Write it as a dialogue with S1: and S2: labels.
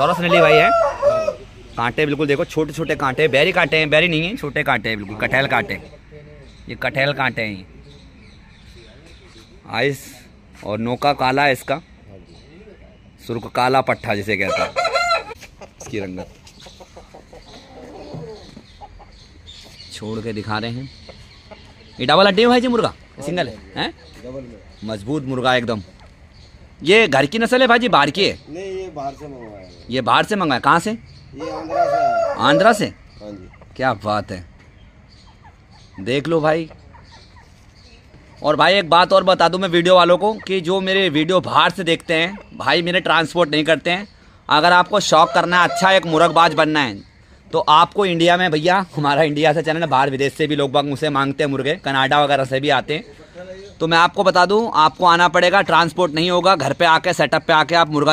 S1: चौरस नली भाई है कांटे बिल्कुल देखो छोटे छोटे कांटे बैरी कांटे हैं बैरी नहीं है छोटे कांटे हैं बिल्कुल कटहल कांटे ये कटहल कांटे हैं आइस और नोका काला है इसका सुर्ख काला पट्टा जिसे कहता है इसकी रंगत छोड़ के दिखा रहे हैं ये डबल अड्डे भाई जी मुर्गा सिंगल है, है? मजबूत मुर्गा एकदम ये घर की नस्ल है भाजी बाहर की है
S2: नहीं ये बाहर से मंगवाया
S1: ये बाहर से मंगाया कहाँ से
S2: ये आंध्रा से
S1: आंध्रा से हाँ जी क्या बात है देख लो भाई और भाई एक बात और बता दूं मैं वीडियो वालों को कि जो मेरे वीडियो बाहर से देखते हैं भाई मेरे ट्रांसपोर्ट नहीं करते हैं अगर आपको शौक करना है अच्छा एक मुरगबाज बनना है तो आपको इंडिया में भैया हमारा इंडिया से चैनल है बाहर विदेश से भी लोग बाग मुझसे मांगते हैं मुर्गे कनाडा वगैरह से भी आते हैं तो मैं आपको बता दूं आपको आना पड़ेगा ट्रांसपोर्ट नहीं होगा घर पे आके सेटअप पे आके आप मुर्गा